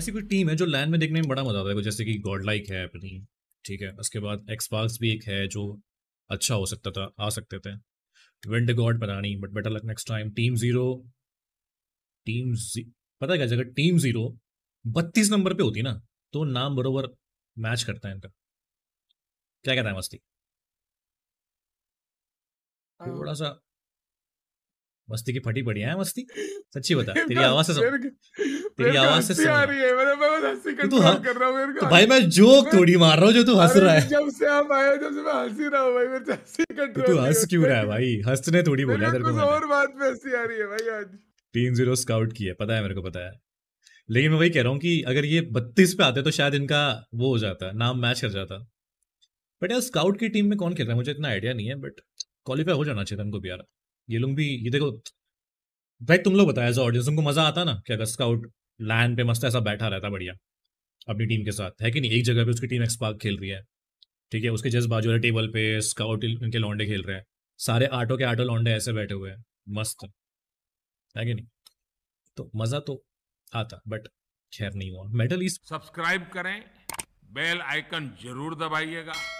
ऐसी कोई टीम है जो लैंड में देखने में बड़ा मजा आता है जैसे कि गॉड लाइक है अपनी ठीक है उसके बाद एक्सपार्क्स भी एक है जो अच्छा हो सकता था आ सकते थे विंड गॉड बनानी but better luck next time team zero team जी पता क्या जगह टीम जीरो बत्तीस नंबर पे होती ना तो नाम बरोबर मैच करता है इनका क्या कहता है मस्ती um, थोड़ा सा मस्ती की फटी पड़ी है मस्ती सच्ची बता तेरी आवाज से तेरी आवाज से आ रही है मतलब मैं हंसी कर रहा हूं मेरे को भाई मैं जोक थोड़ी मार रहा हूं जो तू हंस रहा है जब से आप आए जब से मैं हंस ही रहा हूं भाई मैं हंसी तो कर कंट्रोल तू हंस क्यों रहा है भाई हंसने थोड़ी बोला है तेरे को और बात पे हंसी आ रही है भाई आज तीन जीरो स्काउट किया पता है मेरे को पता है लेकिन मैं वही कह रहा हूँ कि अगर ये बत्तीस पे आते तो शायद इनका वो हो जाता नाम मैच कर जाता बट यार स्काउट की टीम में कौन खेल रहा है मुझे इतना आइडिया नहीं है बट क्वालिफाई हो जाना चाहिए इनको भी यार ये लोग भी ये देखो भाई तुम लोग बताया एज ऑडियंस तुमको मजा आता ना कि अगर स्काउट लैंड पे मस्त ऐसा बैठा रहता बढ़िया अपनी टीम के साथ है कि नहीं एक जगह पे उसकी टीम एक्सपार्क खेल रही है ठीक है उसके जस्ट बाजू वाले टेबल पे स्काउट उनके लौंडे खेल रहे हैं सारे आटो के आटो लौंडे ऐसे बैठे हुए हैं मस्त है कि नहीं तो मजा तो आता बट खैर नहीं हुआ मेटल इस सब्सक्राइब करें बेल आइकन जरूर दबाइएगा